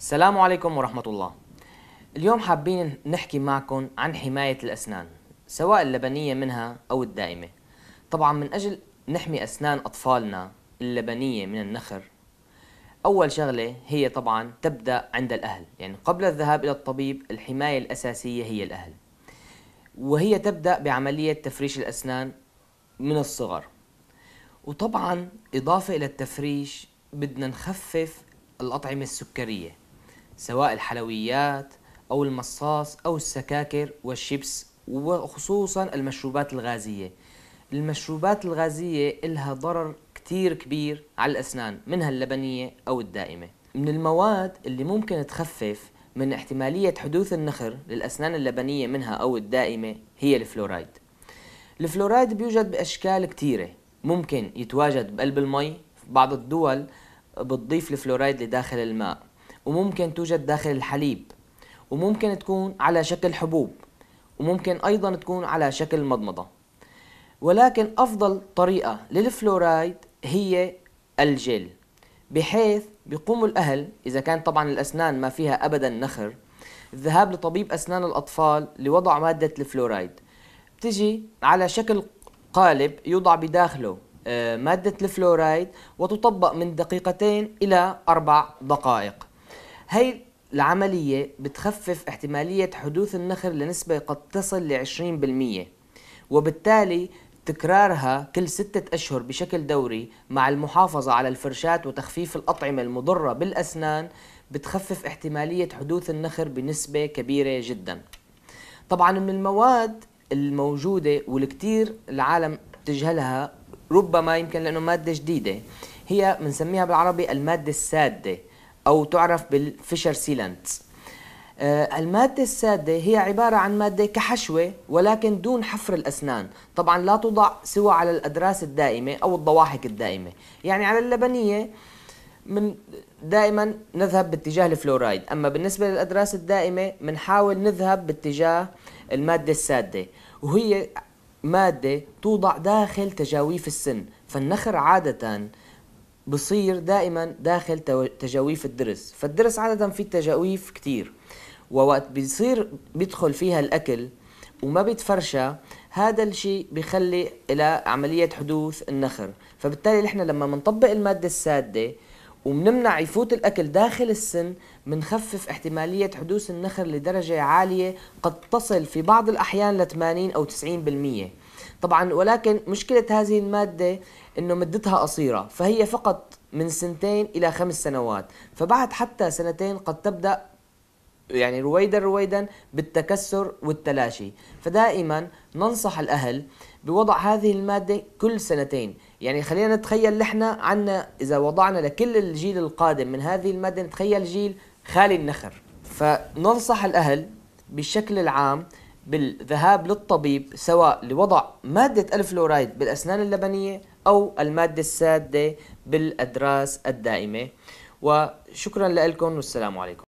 السلام عليكم ورحمة الله اليوم حابين نحكي معكم عن حماية الأسنان سواء اللبنية منها أو الدائمة طبعا من أجل نحمي أسنان أطفالنا اللبنية من النخر أول شغلة هي طبعا تبدأ عند الأهل يعني قبل الذهاب إلى الطبيب الحماية الأساسية هي الأهل وهي تبدأ بعملية تفريش الأسنان من الصغر وطبعا إضافة إلى التفريش بدنا نخفف الأطعمة السكرية سواء الحلويات أو المصاص أو السكاكر والشيبس وخصوصا المشروبات الغازية المشروبات الغازية إلها ضرر كتير كبير على الأسنان منها اللبنية أو الدائمة من المواد اللي ممكن تخفف من احتمالية حدوث النخر للأسنان اللبنية منها أو الدائمة هي الفلورايد الفلورايد بيوجد بأشكال كتيرة ممكن يتواجد بقلب المي في بعض الدول بتضيف الفلورايد لداخل الماء وممكن توجد داخل الحليب وممكن تكون على شكل حبوب وممكن أيضا تكون على شكل مضمضة ولكن أفضل طريقة للفلورايد هي الجل بحيث بيقوم الأهل إذا كان طبعا الأسنان ما فيها أبدا نخر الذهاب لطبيب أسنان الأطفال لوضع مادة الفلورايد بتجي على شكل قالب يوضع بداخله آه، مادة الفلورايد وتطبق من دقيقتين إلى أربع دقائق هي العملية بتخفف احتمالية حدوث النخر لنسبة قد تصل ل 20% وبالتالي تكرارها كل ستة أشهر بشكل دوري مع المحافظة على الفرشات وتخفيف الأطعمة المضرة بالأسنان بتخفف احتمالية حدوث النخر بنسبة كبيرة جدا طبعا من المواد الموجودة والكتير العالم تجهلها ربما يمكن لأنه مادة جديدة هي بنسميها بالعربي المادة السادة أو تعرف بالفيشر سيلانت آه، المادة السادة هي عبارة عن مادة كحشوة ولكن دون حفر الأسنان طبعا لا توضع سوى على الأدراس الدائمة أو الضواحك الدائمة يعني على اللبنية من دائما نذهب باتجاه الفلورايد أما بالنسبة للأدراس الدائمة بنحاول نذهب باتجاه المادة السادة وهي مادة توضع داخل تجاويف السن فالنخر عادةً بصير دائما داخل تجاويف الدرس فالدرس عادة في تجاويف كتير ووقت بيصير بيدخل فيها الأكل وما بيتفرشى هذا الشيء بيخلي إلى عملية حدوث النخر فبالتالي نحن لما منطبق المادة السادة وبنمنع يفوت الأكل داخل السن بنخفف احتمالية حدوث النخر لدرجة عالية قد تصل في بعض الأحيان ل 80 أو 90% طبعا ولكن مشكلة هذه المادة انه مدتها قصيرة فهي فقط من سنتين الى خمس سنوات فبعد حتى سنتين قد تبدأ يعني رويدا رويدا بالتكسر والتلاشي فدائما ننصح الأهل بوضع هذه المادة كل سنتين يعني خلينا نتخيل نحن عنا إذا وضعنا لكل الجيل القادم من هذه المادة نتخيل جيل خالي النخر فننصح الأهل بالشكل العام بالذهاب للطبيب سواء لوضع مادة الفلورايد بالأسنان اللبنية أو المادة السادة بالأدراس الدائمة وشكرا لكم والسلام عليكم